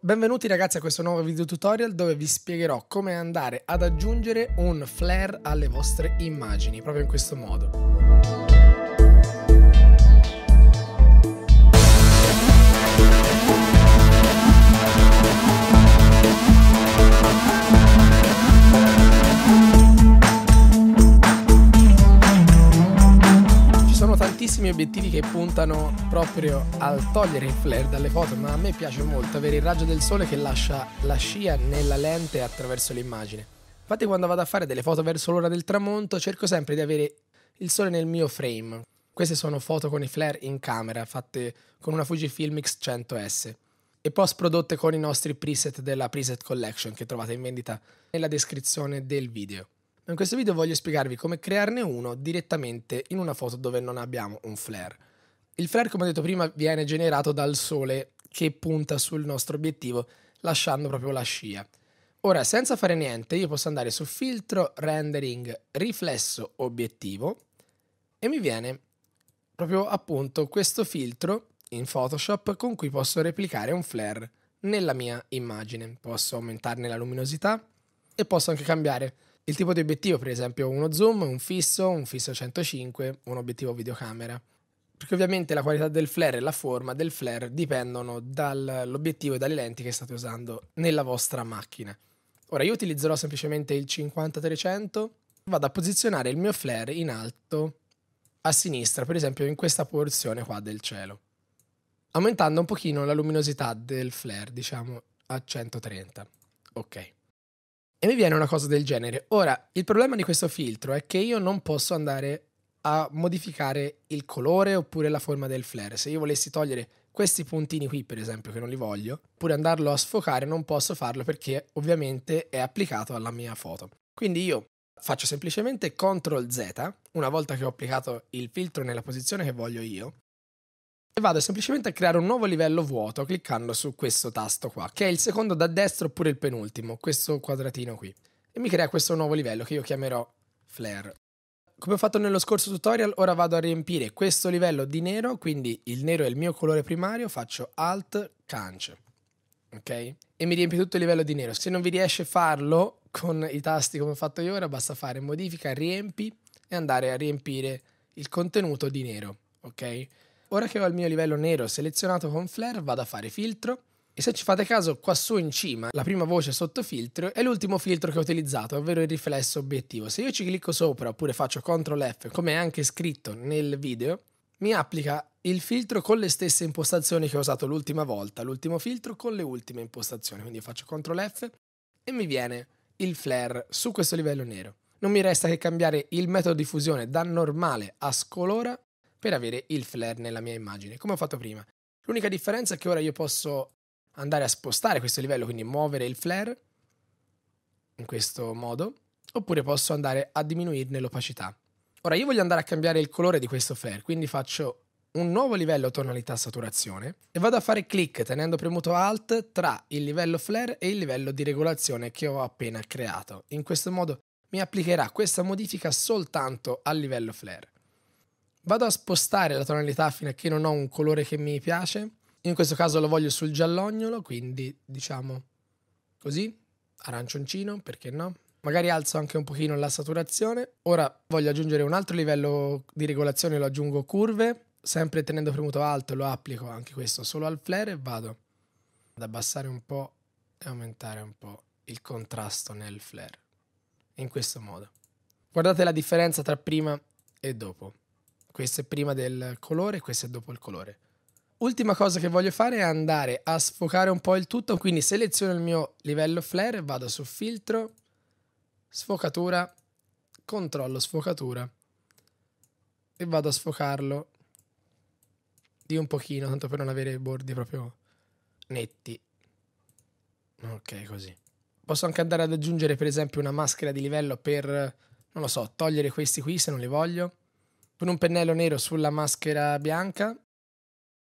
Benvenuti ragazzi a questo nuovo video tutorial dove vi spiegherò come andare ad aggiungere un flare alle vostre immagini, proprio in questo modo. obiettivi che puntano proprio al togliere il flare dalle foto, ma a me piace molto avere il raggio del sole che lascia la scia nella lente attraverso l'immagine. Infatti quando vado a fare delle foto verso l'ora del tramonto cerco sempre di avere il sole nel mio frame. Queste sono foto con i flare in camera fatte con una Fujifilm X100S e post prodotte con i nostri preset della preset collection che trovate in vendita nella descrizione del video. In questo video voglio spiegarvi come crearne uno direttamente in una foto dove non abbiamo un flare. Il flare, come ho detto prima, viene generato dal sole che punta sul nostro obiettivo lasciando proprio la scia. Ora, senza fare niente, io posso andare su filtro, rendering, riflesso, obiettivo e mi viene proprio appunto questo filtro in Photoshop con cui posso replicare un flare nella mia immagine. Posso aumentarne la luminosità e posso anche cambiare il tipo di obiettivo, per esempio, uno zoom, un fisso, un fisso 105, un obiettivo videocamera. Perché ovviamente la qualità del flare e la forma del flare dipendono dall'obiettivo e dalle lenti che state usando nella vostra macchina. Ora io utilizzerò semplicemente il 50-300, vado a posizionare il mio flare in alto a sinistra, per esempio in questa porzione qua del cielo, aumentando un pochino la luminosità del flare, diciamo a 130. Ok. E mi viene una cosa del genere. Ora, il problema di questo filtro è che io non posso andare a modificare il colore oppure la forma del flare. Se io volessi togliere questi puntini qui, per esempio, che non li voglio, oppure andarlo a sfocare, non posso farlo perché ovviamente è applicato alla mia foto. Quindi io faccio semplicemente CTRL Z, una volta che ho applicato il filtro nella posizione che voglio io, e vado semplicemente a creare un nuovo livello vuoto cliccando su questo tasto qua, che è il secondo da destra oppure il penultimo, questo quadratino qui. E mi crea questo nuovo livello che io chiamerò Flare. Come ho fatto nello scorso tutorial, ora vado a riempire questo livello di nero, quindi il nero è il mio colore primario, faccio Alt Canc, ok? E mi riempie tutto il livello di nero. Se non vi riesce a farlo con i tasti come ho fatto io ora, basta fare modifica, riempi e andare a riempire il contenuto di nero, ok? ora che ho il mio livello nero selezionato con Flare vado a fare filtro e se ci fate caso qua su in cima la prima voce sotto filtro è l'ultimo filtro che ho utilizzato, ovvero il riflesso obiettivo. Se io ci clicco sopra oppure faccio CTRL F come è anche scritto nel video, mi applica il filtro con le stesse impostazioni che ho usato l'ultima volta, l'ultimo filtro con le ultime impostazioni. Quindi faccio CTRL F e mi viene il flare su questo livello nero. Non mi resta che cambiare il metodo di fusione da normale a scolora per avere il flare nella mia immagine, come ho fatto prima. L'unica differenza è che ora io posso andare a spostare questo livello, quindi muovere il flare in questo modo, oppure posso andare a diminuirne l'opacità. Ora io voglio andare a cambiare il colore di questo flare, quindi faccio un nuovo livello tonalità saturazione e vado a fare click tenendo premuto Alt tra il livello flare e il livello di regolazione che ho appena creato. In questo modo mi applicherà questa modifica soltanto al livello flare vado a spostare la tonalità fino a che non ho un colore che mi piace. In questo caso lo voglio sul giallognolo, quindi diciamo così, arancioncino, perché no? Magari alzo anche un pochino la saturazione. Ora voglio aggiungere un altro livello di regolazione, lo aggiungo curve, sempre tenendo premuto alto lo applico anche questo solo al flare e vado ad abbassare un po' e aumentare un po' il contrasto nel flare. In questo modo. Guardate la differenza tra prima e dopo. Questo è prima del colore, questo è dopo il colore. Ultima cosa che voglio fare è andare a sfocare un po' il tutto, quindi seleziono il mio livello flare, vado su filtro, sfocatura, controllo sfocatura e vado a sfocarlo di un pochino, tanto per non avere i bordi proprio netti. Ok, così. Posso anche andare ad aggiungere per esempio una maschera di livello per, non lo so, togliere questi qui se non li voglio con un pennello nero sulla maschera bianca.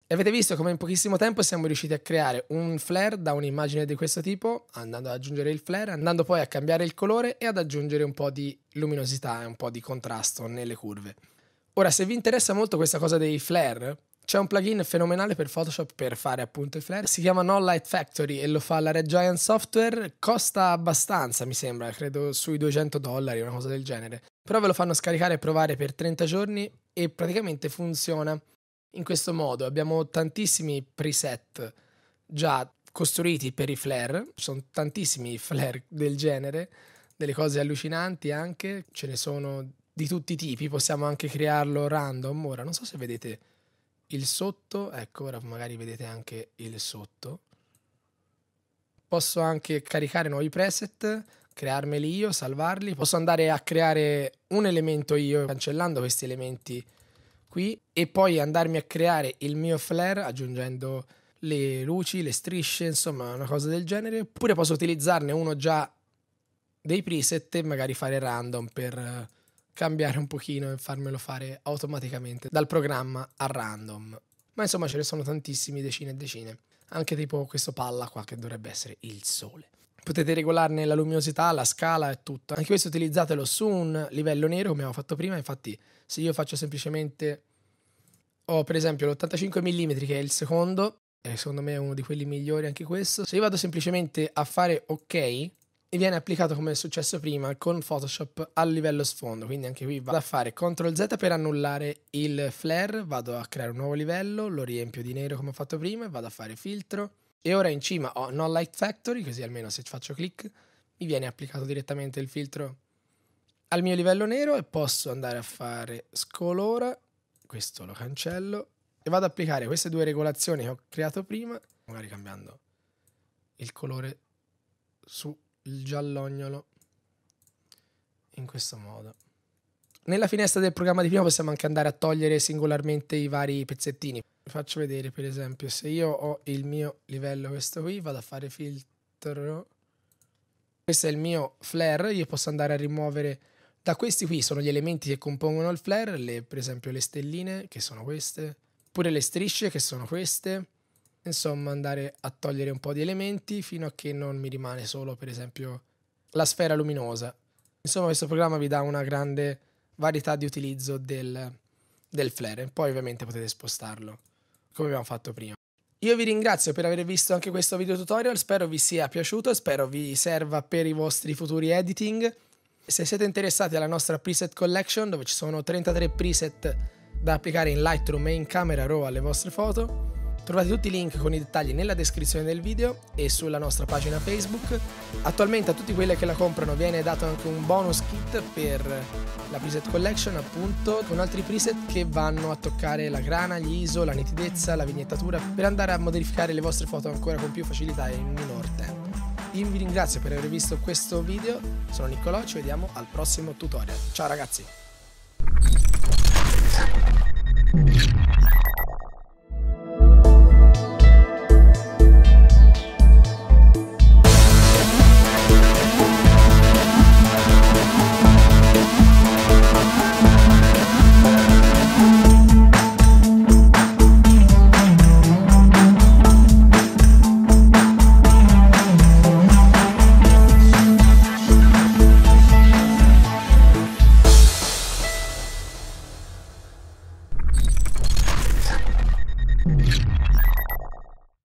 E avete visto come in pochissimo tempo siamo riusciti a creare un flare da un'immagine di questo tipo, andando ad aggiungere il flare, andando poi a cambiare il colore e ad aggiungere un po' di luminosità e un po' di contrasto nelle curve. Ora, se vi interessa molto questa cosa dei flare, c'è un plugin fenomenale per Photoshop per fare appunto i flare. Si chiama No Light Factory e lo fa la Red Giant Software. Costa abbastanza, mi sembra, credo sui 200 dollari, una cosa del genere. Però ve lo fanno scaricare e provare per 30 giorni e praticamente funziona in questo modo. Abbiamo tantissimi preset già costruiti per i flare. Ci sono tantissimi flare del genere, delle cose allucinanti anche. Ce ne sono di tutti i tipi. Possiamo anche crearlo random. Ora non so se vedete il sotto, ecco ora magari vedete anche il sotto. Posso anche caricare nuovi preset, crearmeli io, salvarli. Posso andare a creare un elemento io cancellando questi elementi qui e poi andarmi a creare il mio flare aggiungendo le luci, le strisce, insomma una cosa del genere. Oppure posso utilizzarne uno già dei preset e magari fare random per cambiare un pochino e farmelo fare automaticamente dal programma a random. Ma insomma ce ne sono tantissimi, decine e decine. Anche tipo questo palla qua che dovrebbe essere il sole. Potete regolarne la luminosità, la scala e tutto. Anche questo utilizzatelo su un livello nero come avevo fatto prima. Infatti se io faccio semplicemente... Ho per esempio l'85 mm che è il secondo. E secondo me è uno di quelli migliori anche questo. Se io vado semplicemente a fare ok e viene applicato come è successo prima con Photoshop a livello sfondo. Quindi anche qui vado a fare CTRL Z per annullare il flare, vado a creare un nuovo livello, lo riempio di nero come ho fatto prima e vado a fare filtro. E ora in cima ho non Light Factory, così almeno se faccio clic mi viene applicato direttamente il filtro al mio livello nero e posso andare a fare scolora, questo lo cancello e vado ad applicare queste due regolazioni che ho creato prima, magari cambiando il colore su il giallognolo in questo modo. Nella finestra del programma di prima possiamo anche andare a togliere singolarmente i vari pezzettini. Vi faccio vedere per esempio se io ho il mio livello questo qui, vado a fare filtro. Questo è il mio flare, io posso andare a rimuovere da questi qui sono gli elementi che compongono il flare, le, per esempio le stelline che sono queste, oppure le strisce che sono queste insomma andare a togliere un po' di elementi fino a che non mi rimane solo per esempio la sfera luminosa. Insomma questo programma vi dà una grande varietà di utilizzo del, del flare, poi ovviamente potete spostarlo come abbiamo fatto prima. Io vi ringrazio per aver visto anche questo video tutorial, spero vi sia piaciuto, spero vi serva per i vostri futuri editing. Se siete interessati alla nostra preset collection dove ci sono 33 preset da applicare in Lightroom e in Camera Raw alle vostre foto, Trovate tutti i link con i dettagli nella descrizione del video e sulla nostra pagina Facebook. Attualmente a tutti quelli che la comprano viene dato anche un bonus kit per la preset collection appunto con altri preset che vanno a toccare la grana, gli ISO, la nitidezza, la vignettatura per andare a modificare le vostre foto ancora con più facilità e in minor tempo. Io vi ringrazio per aver visto questo video, sono Niccolò, ci vediamo al prossimo tutorial. Ciao ragazzi!